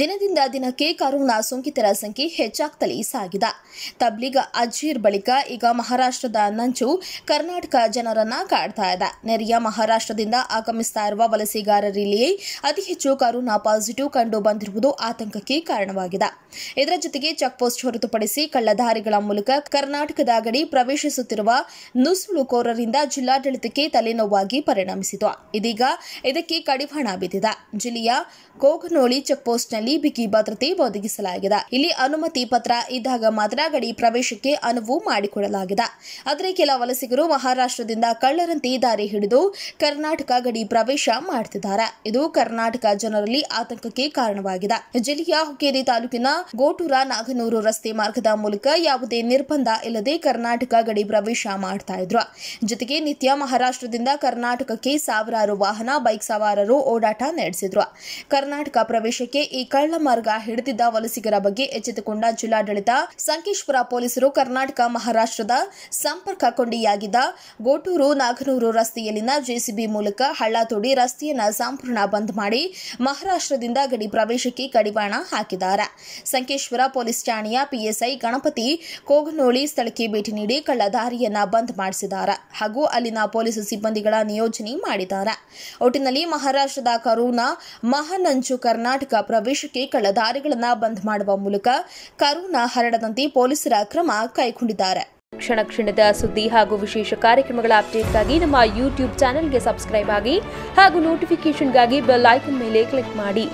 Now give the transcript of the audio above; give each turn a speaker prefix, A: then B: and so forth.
A: ದಿನದಿಂದ ದಿನಕ್ಕೆ ಕರೋನಾ ಸೋಂಕಿತರ ಸಂಖ್ಯೆ ಹೆಚ್ಚಾಗ್ತಲೇ ಸಾಗಿದೆ ತಬ್ಲಿಗ ಅಜೀರ್ ಬಳಿಕ ಈಗ ಮಹಾರಾಷ್ಟ್ರದ ನಂಚು ಕರ್ನಾಟಕ ಜನರನ್ನ ಕಾಡ್ತಾ ಇದೆ ನೆರೆಯ ಮಹಾರಾಷ್ಟ್ರದಿಂದ ಆಗಮಿಸ್ತಾ ಇರುವ ವಲಸೆಗಾರರಲ್ಲಿಯೇ ಅತಿ ಹೆಚ್ಚು ಕರೋನಾ ಪಾಸಿಟಿವ್ ಕಂಡು ಬಂದಿರುವುದು ಆತಂಕಕ್ಕೆ ಕಾರಣವಾಗಿದೆ ಇದರ ಜೊತೆಗೆ ಚೆಕ್ಪೋಸ್ಟ್ ಹೊರತುಪಡಿಸಿ ಕಳ್ಳಧಾರಿಗಳ ಮೂಲಕ ಕರ್ನಾಟಕದ ಗಡಿ ಪ್ರವೇಶಿಸುತ್ತಿರುವ ನುಸುಳುಕೋರರಿಂದ ಜಿಲ್ಲಾಡಳಿತಕ್ಕೆ ತಲೆನೋವಾಗಿ ಪರಿಣಮಿಸಿತು ಇದೀಗ ಇದಕ್ಕೆ ಕಡಿವಾಣ ಬಿದ್ದಿದೆ ಜಿಲ್ಲೆಯ ಕೋಗನೋಳಿ ಚೆಕ್ಪೋಸ್ಟ್ ಪೋಸ್ಟ್ನಲ್ಲಿ ಬಿಗಿ ಭದ್ರತೆ ಒದಗಿಸಲಾಗಿದೆ ಇಲ್ಲಿ ಅನುಮತಿ ಪತ್ರ ಇದ್ದಾಗ ಮಾತ್ರ ಗಡಿ ಪ್ರವೇಶಕ್ಕೆ ಅನುವು ಮಾಡಿಕೊಡಲಾಗಿದೆ ಆದರೆ ಕೆಲ ವಲಸಿಗರು ಮಹಾರಾಷ್ಟ್ರದಿಂದ ಕಳ್ಳರಂತೆ ದಾರಿ ಹಿಡಿದು ಕರ್ನಾಟಕ ಗಡಿ ಪ್ರವೇಶ ಮಾಡುತ್ತಿದ್ದಾರೆ ಇದು ಕರ್ನಾಟಕ ಜನರಲ್ಲಿ ಆತಂಕಕ್ಕೆ ಕಾರಣವಾಗಿದೆ ಜಿಲ್ಲೆಯ ಹುಕ್ಕೇರಿ ತಾಲೂಕಿನ ಗೋಟೂರ ನಾಗನೂರು ರಸ್ತೆ ಮಾರ್ಗದ ಮೂಲಕ ಯಾವುದೇ ನಿರ್ಬಂಧ ಇಲ್ಲದೆ ಕರ್ನಾಟಕ ಗಡಿ ಪ್ರವೇಶ ಮಾಡ್ತಾ ಇದ್ರು ಜೊತೆಗೆ ನಿತ್ಯ ಮಹಾರಾಷ್ಟ್ರದಿಂದ ಕರ್ನಾಟಕಕ್ಕೆ ಸಾವಿರಾರು ವಾಹನ ಬೈಕ್ ಸವಾರರು ಓಡಾಟ ನಡೆಸಿದ್ರು ಕರ್ನಾಟಕ ಪ್ರವೇಶಕ್ಕೆ ಈ ಕಳ್ಳ ಮಾರ್ಗ ಹಿಡಿದಿದ್ದ ವಲಸಿಗರ ಬಗ್ಗೆ ಎಚ್ಚೆತ್ತುಕೊಂಡ ಜಿಲ್ಲಾಡಳಿತ ಸಂಕೇಶ್ವರ ಪೊಲೀಸರು ಕರ್ನಾಟಕ ಮಹಾರಾಷ್ಟ್ರದ ಸಂಪರ್ಕ ಕೊಂಡಿಯಾಗಿದ್ದ ಗೋಟೂರು ನಾಗನೂರು ರಸ್ತೆಯಲ್ಲಿನ ಜೆಸಿಬಿ ಮೂಲಕ ಹಳ್ಳ ತೋಡಿ ರಸ್ತೆಯನ್ನು ಸಂಪೂರ್ಣ ಬಂದ್ ಮಾಡಿ ಮಹಾರಾಷ್ಟ್ರದಿಂದ ಗಡಿ ಪ್ರವೇಶಕ್ಕೆ ಕಡಿವಾಣ ಹಾಕಿದ್ದಾರೆ ಸಂಕೇಶ್ವರ ಪೊಲೀಸ್ ಠಾಣೆಯ ಪಿಎಸ್ಐ ಗಣಪತಿ ಕೋಗನೋಳಿ ಸ್ಥಳಕ್ಕೆ ಭೇಟಿ ನೀಡಿ ಕಳ್ಳ ದಾರಿಯನ್ನ ಬಂದ್ ಮಾಡಿಸಿದ್ದಾರೆ ಹಾಗೂ ಅಲ್ಲಿನ ಪೊಲೀಸ್ ಸಿಬ್ಬಂದಿಗಳ ನಿಯೋಜನೆ ಮಾಡಿದ್ದಾರೆ ಒಟ್ಟಿನಲ್ಲಿ ಮಹಾರಾಷ್ಟ್ರದ ಕರೋನಾ ಮಹಾನಂಜು ಕರ್ನಾಟಕ ಪ್ರವೇಶಕ್ಕೆ ಕಳ್ಳದಾರಿಗಳನ್ನು ಬಂದ್ ಮಾಡುವ ಮೂಲಕ ಕರೋನಾ ಹರಡದಂತೆ ಪೊಲೀಸರ ಕ್ರಮ ಕೈಗೊಂಡಿದ್ದಾರೆ ಕ್ಷಣ ಕ್ಷಣದ ಸುದ್ದಿ ಹಾಗೂ ವಿಶೇಷ ಕಾರ್ಯಕ್ರಮಗಳ ಅಪ್ಡೇಟ್ಗಾಗಿ ನಮ್ಮ ಯೂಟ್ಯೂಬ್ ಚಾನೆಲ್ಗೆ ಸಬ್ಸ್ಕ್ರೈಬ್ ಆಗಿ ಹಾಗೂ ನೋಟಿಫಿಕೇಷನ್ಗಾಗಿ ಬೆಲ್ ಐಕನ್ ಮೇಲೆ ಕ್ಲಿಕ್ ಮಾಡಿ